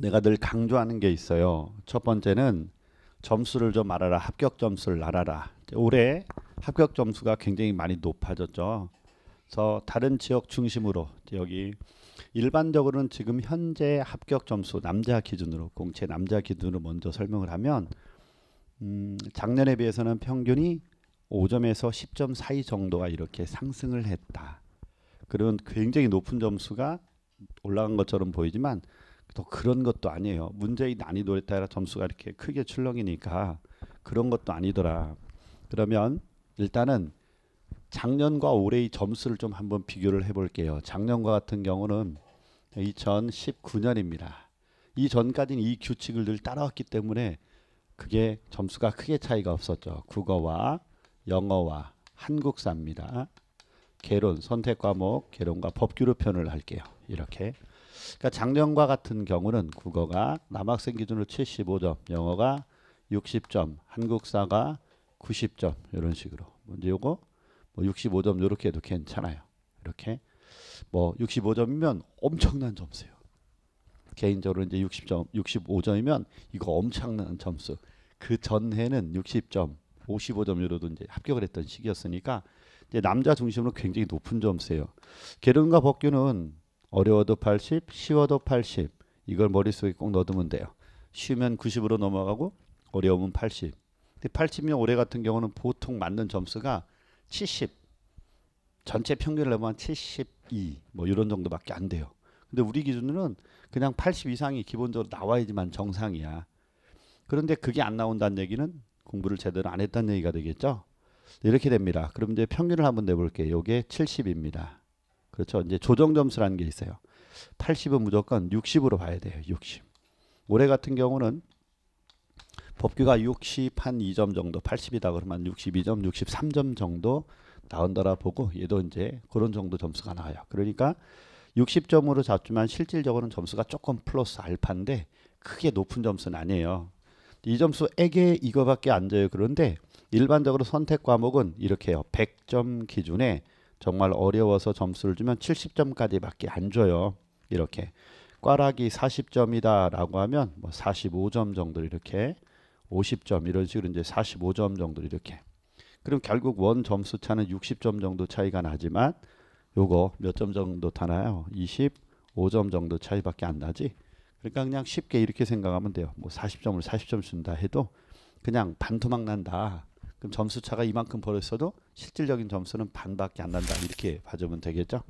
내가 늘 강조하는 게 있어요. 첫 번째는 점수를 좀 알아라. 합격 점수를 알아라. 올해 합격 점수가 굉장히 많이 높아졌죠. 그래서 다른 지역 중심으로 여기 일반적으로는 지금 현재 합격 점수 남자 기준으로 공채 남자 기준으로 먼저 설명을 하면 음, 작년에 비해서는 평균이 5점에서 10점 사이 정도가 이렇게 상승을 했다. 그런 굉장히 높은 점수가 올라간 것처럼 보이지만 또 그런 것도 아니에요. 문제의 난이도에 따라 점수가 이렇게 크게 출렁이니까 그런 것도 아니더라. 그러면 일단은 작년과 올해의 점수를 좀 한번 비교를 해볼게요. 작년과 같은 경우는 2019년입니다. 이 전까지는 이 규칙을 늘 따라왔기 때문에 그게 점수가 크게 차이가 없었죠. 국어와 영어와 한국사입니다. 개론 선택 과목 개론과 법규로 표현을 할게요. 이렇게 그러니까 작년과 같은 경우는 국어가 남학생 기준으로 75점, 영어가 60점, 한국사가 90점 이런 식으로 문제 요거 뭐 65점 이렇게 해도 괜찮아요. 이렇게 뭐 65점이면 엄청난 점수예요. 개인적으로 이제 60점, 65점이면 이거 엄청난 점수. 그 전해는 60점, 55점으로도 이제 합격을 했던 시기였으니까 이제 남자 중심으로 굉장히 높은 점수예요. 계륜과 법규는 어려워도 80, 쉬워도 80. 이걸 머릿속에 꼭 넣어두면 돼요. 쉬면 90으로 넘어가고 어려우면 80. 근데 8 0이면 올해 같은 경우는 보통 맞는 점수가 70. 전체 평균을 보면 72. 뭐 이런 정도밖에 안 돼요. 근데 우리 기준으로는 그냥 80 이상이 기본적으로 나와야지만 정상이야. 그런데 그게 안 나온다는 얘기는 공부를 제대로 안 했다는 얘기가 되겠죠. 이렇게 됩니다. 그럼 이제 평균을 한번 내볼게요. 이게 70입니다. 그렇죠. 이제 조정 점수라는 게 있어요. 80은 무조건 60으로 봐야 돼요. 60. 올해 같은 경우는 법규가 60 한 2점 정도, 80이다 그러면 62점, 63점 정도 나온다라 보고 얘도 이제 그런 정도 점수가 나와요. 그러니까 60점으로 잡지만 실질적으로는 점수가 조금 플러스 알파인데 크게 높은 점수는 아니에요. 이 점수에게 이거밖에 안줘요 그런데 일반적으로 선택 과목은 이렇게 해요. 100점 기준에 정말 어려워서 점수를 주면 70점까지밖에 안 줘요. 이렇게 꽈락이 40점이다라고 하면 뭐 45점 정도 이렇게 50점 이런 식으로 이제 45점 정도 이렇게 그럼 결국 원 점수 차는 60점 정도 차이가 나지만 요거 몇 점 정도 타나요? 25점 정도 차이밖에 안 나지. 그러니까 그냥 쉽게 이렇게 생각하면 돼요. 뭐 40점을 40점 준다 해도 그냥 반토막 난다. 그럼 점수 차가 이만큼 벌었어도 실질적인 점수는 반밖에 안 난다. 이렇게 봐주면 되겠죠.